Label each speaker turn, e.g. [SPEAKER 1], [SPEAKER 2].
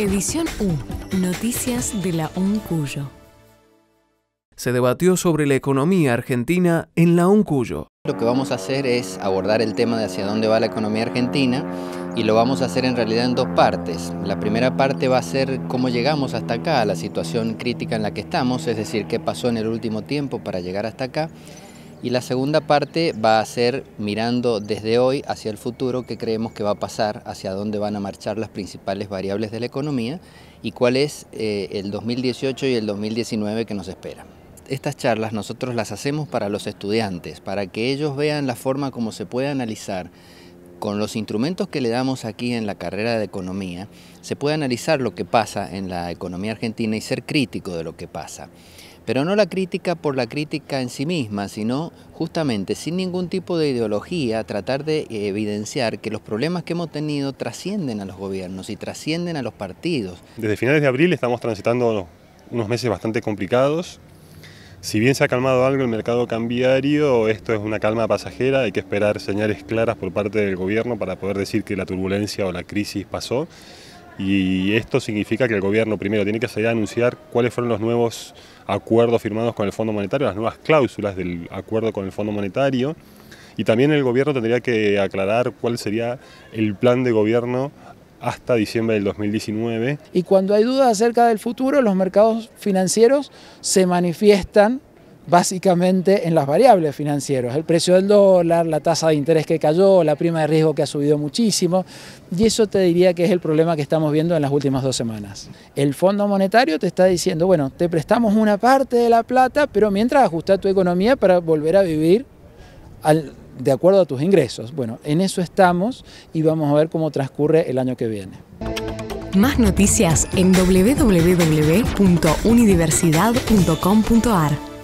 [SPEAKER 1] Edición 1. Noticias de la UNCUYO. Se debatió sobre la economía argentina en la UNCUYO. Lo que vamos a hacer es abordar el tema de hacia dónde va la economía argentina y lo vamos a hacer en realidad en dos partes. La primera parte va a ser cómo llegamos hasta acá, la situación crítica en la que estamos, es decir, qué pasó en el último tiempo para llegar hasta acá. Y la segunda parte va a ser mirando desde hoy hacia el futuro qué creemos que va a pasar, hacia dónde van a marchar las principales variables de la economía y cuál es eh, el 2018 y el 2019 que nos esperan. Estas charlas nosotros las hacemos para los estudiantes, para que ellos vean la forma como se puede analizar con los instrumentos que le damos aquí en la carrera de economía, se puede analizar lo que pasa en la economía argentina y ser crítico de lo que pasa. Pero no la crítica por la crítica en sí misma, sino justamente sin ningún tipo de ideología tratar de evidenciar que los problemas que hemos tenido trascienden a los gobiernos y trascienden a los partidos.
[SPEAKER 2] Desde finales de abril estamos transitando unos meses bastante complicados. Si bien se ha calmado algo el mercado cambiario, esto es una calma pasajera, hay que esperar señales claras por parte del gobierno para poder decir que la turbulencia o la crisis pasó y esto significa que el gobierno primero tiene que salir a anunciar cuáles fueron los nuevos acuerdos firmados con el Fondo Monetario, las nuevas cláusulas del acuerdo con el Fondo Monetario y también el gobierno tendría que aclarar cuál sería el plan de gobierno hasta diciembre del 2019.
[SPEAKER 3] Y cuando hay dudas acerca del futuro, los mercados financieros se manifiestan básicamente en las variables financieras, el precio del dólar, la tasa de interés que cayó, la prima de riesgo que ha subido muchísimo, y eso te diría que es el problema que estamos viendo en las últimas dos semanas. El Fondo Monetario te está diciendo, bueno, te prestamos una parte de la plata, pero mientras ajusta tu economía para volver a vivir de acuerdo a tus ingresos. Bueno, en eso estamos y vamos a ver cómo transcurre el año que viene.
[SPEAKER 2] Más noticias en www.unidiversidad.com.ar